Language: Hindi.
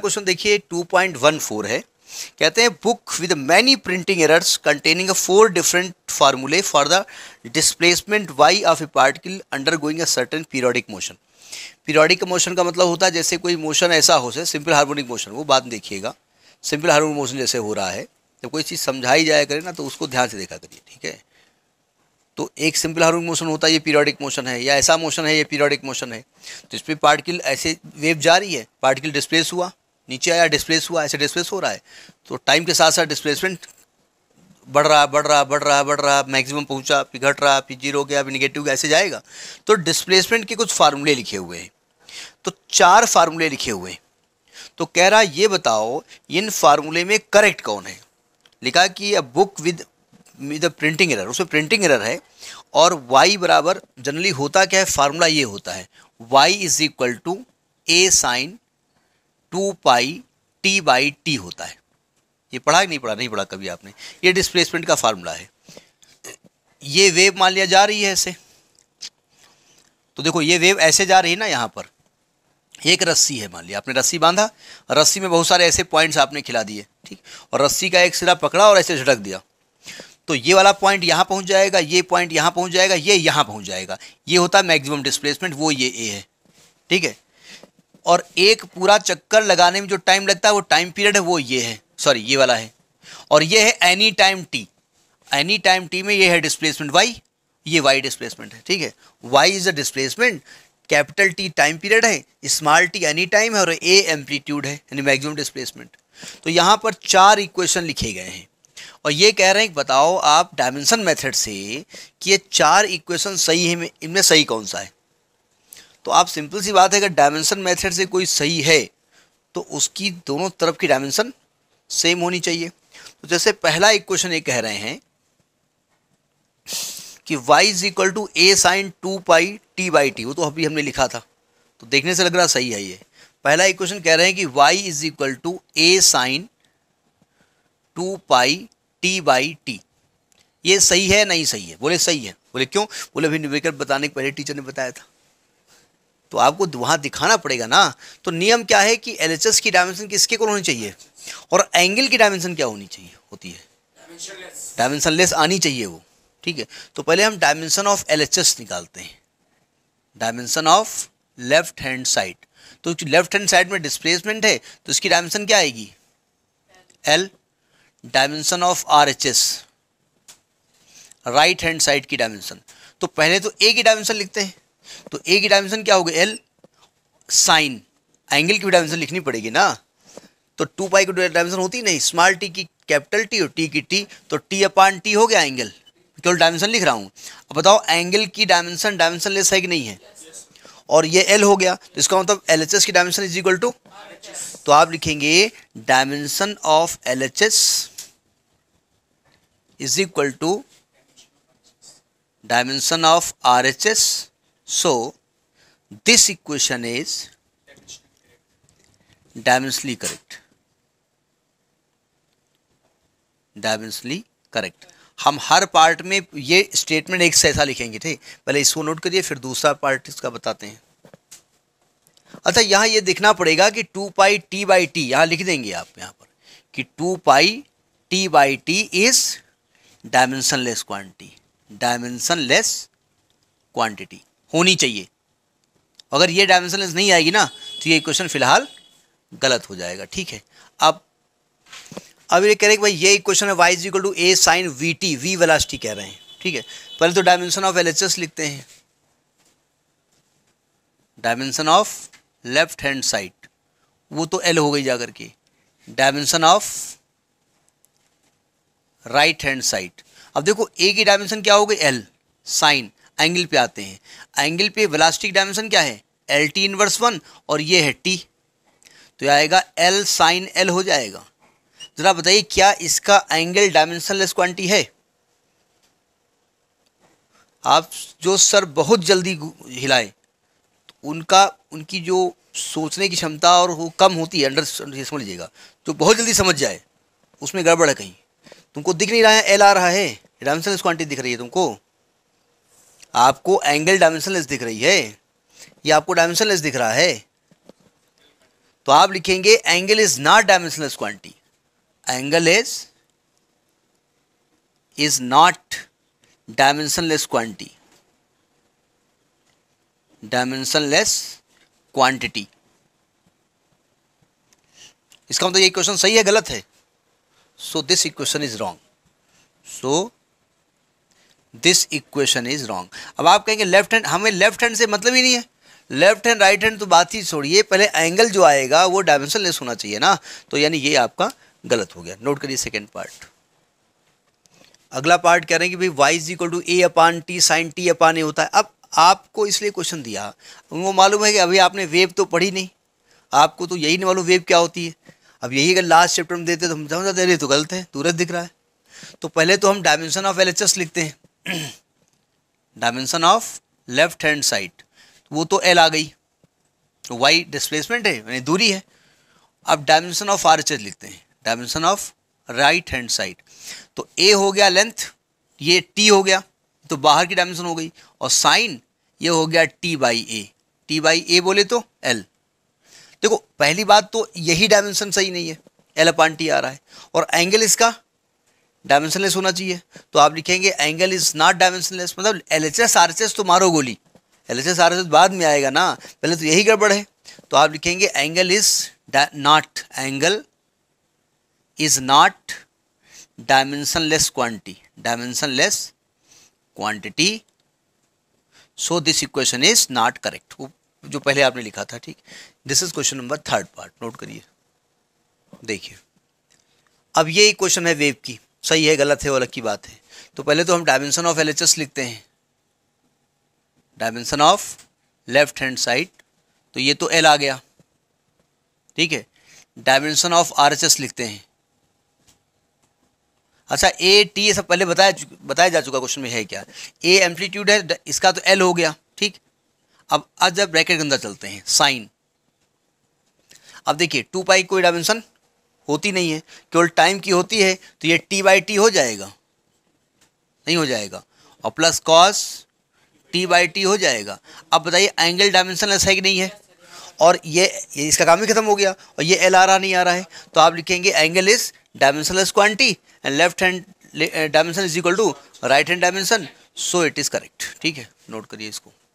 क्वेश्चन देखिए 2.14 है कहते हैं book with many printing errors containing four different formulae for the displacement Y of a particle undergoing a certain periodic motion periodic motion का मतलब होता है जैसे कोई मोशन ऐसा हो से सिंपल हार्मोनिक मोशन वो बाद में देखिएगा सिंपल हार्मोनिक मोशन जैसे हो रहा है जब कोई चीज़ समझाई जाया करे ना तो उसको ध्यान से देखा करिए ठीक है तो एक सिंपल हार्मोनिक मोशन होता है ये पीरियोडिक मोशन है या ऐसा मोशन है ये पीरियोडिक मोशन है तो इस पर पार्टिकल ऐसे वेव जा रही है पार्टिकल डिस्प्लेस हुआ नीचे आया डिस्प्लेस हुआ ऐसे डिस्प्लेस हो रहा है तो टाइम के साथ साथ डिस्प्लेसमेंट बढ़ रहा बढ़ रहा बढ़ रहा बढ़ रहा मैक्सिमम पहुंचा फिर घट रहा फिर जीरो गया फिर निगेटिव गया ऐसे जाएगा तो डिस्प्लेसमेंट के कुछ फार्मूले लिखे हुए हैं तो चार फार्मूले लिखे हुए हैं तो कह रहा ये बताओ इन फार्मूले में करेक्ट कौन है लिखा कि a book with with printing error उसमें प्रिंटिंग एरर है और वाई बराबर जनरली होता क्या है फार्मूला ये होता है Y is equal to A sine two pi T by T होता है ये पढ़ा कि नहीं पढ़ा नहीं पढ़ा कभी आपने ये डिस्प्लेसमेंट का फार्मूला है ये वेव मान लिया जा रही है ऐसे तो देखो ये वेव ऐसे जा रही है ना यहाँ पर एक रस्सी है मान लिया आपने रस्सी बांधा रस्सी में बहुत सारे ऐसे पॉइंट्स आपने खिला दिए ठीक और रस्सी का एक सिरा पकड़ा और ऐसे झटक दिया तो ये वाला पॉइंट यहाँ पहुँच जाएगा ये पॉइंट यहाँ पहुँच जाएगा ये यहाँ पहुँच जाएगा ये होता है मैक्सिमम डिस्प्लेसमेंट वो ये ए है ठीक है और एक पूरा चक्कर लगाने में जो टाइम लगता है वो टाइम पीरियड है वो ये है सॉरी ये वाला है और ये है any time T any time T में ये है डिस्प्लेसमेंट वाई ये वाई डिस्प्लेसमेंट है ठीक है Y is a displacement capital T time period है स्मॉल टी एनी टाइम है और ए एम्पलीट्यूड है यानी मैक्सिमम डिस्प्लेसमेंट तो यहाँ पर चार इक्वेशन लिखे गए हैं और ये कह रहे हैं बताओ आप डायमेंशन मेथड से कि ये चार इक्वेशन सही है इनमें सही कौन सा है तो आप सिंपल सी बात है अगर डायमेंशन मेथड से कोई सही है तो उसकी दोनों तरफ की डायमेंशन सेम होनी चाहिए तो जैसे पहला एक क्वेश्चन ये कह रहे हैं कि y is equal to A sine two pi T by T वो तो अभी हमने लिखा था तो देखने से लग रहा सही है ये पहला एक क्वेश्चन कह रहे हैं कि y is equal to A sine two pi T by T ये सही है नहीं सही है बोले सही है बोले क्यों बोले अभी निवेकर बताने के पहले टीचर ने बताया था तो आपको वहाँ दिखाना पड़ेगा ना तो नियम क्या है कि एल की डायमेंशन किसके को होनी चाहिए और एंगल की डायमेंशन क्या होनी चाहिए होती है डायमेंशन लेस आनी चाहिए वो ठीक है तो पहले हम डायमेंशन ऑफ एल निकालते हैं dimension of left hand side तो लेफ्ट हैंड साइड में डिस्प्लेसमेंट है तो इसकी डायमेंशन क्या आएगी L dimension of R H S right hand side की डायमेंशन तो पहले तो ए की डायमेंशन लिखते हैं तो ए की डायमेंशन क्या होगी एल साइन एंगल की डायमेंशन लिखनी पड़ेगी ना तो टू पाई की डायमेंशन होती नहीं स्मॉल टी की कैपिटल टी और टी की टी तो टी अपान टी हो गया एंगल केवल डायमेंशन लिख रहा हूँ अब बताओ एंगल की डायमेंशन डायमेंशन लेस है कि नहीं है और ये एल हो गया तो इसका मतलब एल एच एस की डायमेंशन इज इक्वल टू तो आप लिखेंगे dimension of L H S is equal to dimension of R H S So, this equation is dimensionally correct. Dimensionally correct हम हर पार्ट में ये स्टेटमेंट एक से ऐसा लिखेंगे ठीक पहले इसको नोट करिए फिर दूसरा पार्ट इसका बताते हैं अच्छा यहाँ ये देखना पड़ेगा कि two pi T by T यहाँ लिख देंगे आप यहाँ पर कि two pi T by T is dimensionless quantity dimensionless quantity होनी चाहिए अगर ये डायमेंशन लेंस नहीं आएगी ना तो ये इक्वेशन फिलहाल गलत हो जाएगा ठीक है अब अब ये कह रहे हैं भाई ये इक्वेशन है Y is equal to A sine V T V velocity कह रहे हैं ठीक है पहले तो डायमेंशन ऑफ एल लिखते हैं dimension of left hand side वो तो एल हो गई जाकर के dimension of right hand side अब देखो ए की डायमेंशन क्या हो गई एल साइन एंगल पे आते हैं एंगल पे वेलास्टिक डायमेंशन क्या है एल टी इनवर्स वन और ये है टी तो आएगा एल साइन एल हो जाएगा ज़रा बताइए क्या इसका एंगल डायमेंशनलेस क्वांटिटी है आप जो सर बहुत जल्दी हिलाए तो उनका उनकी जो सोचने की क्षमता और वो कम होती है अंडर समझ लीजिएगा जो बहुत जल्दी समझ जाए उसमें गड़बड़ है कहीं तुमको दिख नहीं रहा है एल आ रहा है डायमेंशनलेस क्वांटिटी दिख रही है तुमको आपको एंगल डायमेंशनलेस दिख रही है ये आपको डायमेंशनलेस दिख रहा है तो आप लिखेंगे angle is not dimensionless quantity angle is is not dimensionless quantity dimensionless quantity इसका मतलब ये क्वेश्चन सही है गलत है so this equation is wrong so this equation is wrong अब आप कहेंगे लेफ्ट हैंड हमें लेफ्ट हैंड से मतलब ही नहीं है लेफ्ट हैंड राइट हैंड तो बात ही छोड़िए पहले एंगल जो आएगा वो डायमेंशन लेस होना चाहिए ना तो यानी ये आपका गलत हो गया नोट करिए सेकेंड पार्ट अगला पार्ट कह रहे हैं कि भाई Y is equal to A upon T sine T upon A होता है अब आपको इसलिए क्वेश्चन दिया वो मालूम है कि अभी आपने वेव तो पढ़ी नहीं आपको तो यही नहीं मालूम वेव क्या होती है अब यही अगर लास्ट चैप्टर में देते तो हम समझ जाते अरे तो गलत है तुरंत दिख रहा है तो पहले तो हम डायमेंशन ऑफ एल लिखते हैं dimension of left hand side वो तो एल आ गई तो वाई डिस्प्लेसमेंट है यानी दूरी है अब डायमेंशन ऑफ आर्चर लिखते हैं dimension of right hand side तो ए हो गया लेंथ ये टी हो गया तो बाहर की डायमेंशन हो गई और साइन ये हो गया T by A T by A बोले तो एल देखो पहली बात तो यही डायमेंशन सही नहीं है एल अपान टी आ रहा है और एंगल इसका डायमेंशनलेस होना चाहिए तो आप लिखेंगे एंगल इज नॉट डायमेंशनलेस मतलब L H S R H S तो मारो गोली L H S R H S बाद में आएगा ना पहले तो यही गड़बड़ है तो आप लिखेंगे angle is not angle is not dimensionless quantity dimensionless quantity so this equation is not correct जो पहले आपने लिखा था ठीक this is question number third part note करिए देखिए अब ये क्वेश्चन है वेव की सही है गलत है वो अलग की बात है तो पहले तो हम डायमेंशन ऑफ एल लिखते हैं dimension of left hand side तो ये तो एल आ गया ठीक है डायमेंशन ऑफ आर लिखते हैं अच्छा ए टी ये सब पहले बताया बताया जा चुका क्वेश्चन में है क्या ए एम्पलीट्यूड है इसका तो एल हो गया ठीक अब आज जब ब्रैकेट के अंदर चलते हैं साइन अब देखिए टू पाई कोई डायमेंशन होती नहीं है केवल टाइम की होती है तो ये टी बाई टी हो जाएगा नहीं हो जाएगा और plus cos T by T हो जाएगा अब बताइए एंगल डायमेंशन ऐसा ही नहीं है और ये, ये इसका काम ही खत्म हो गया और ये एल आ रहा नहीं आ रहा है तो आप लिखेंगे angle is S quantity and left hand dimension is equal to right hand dimension so it is correct ठीक है नोट करिए इसको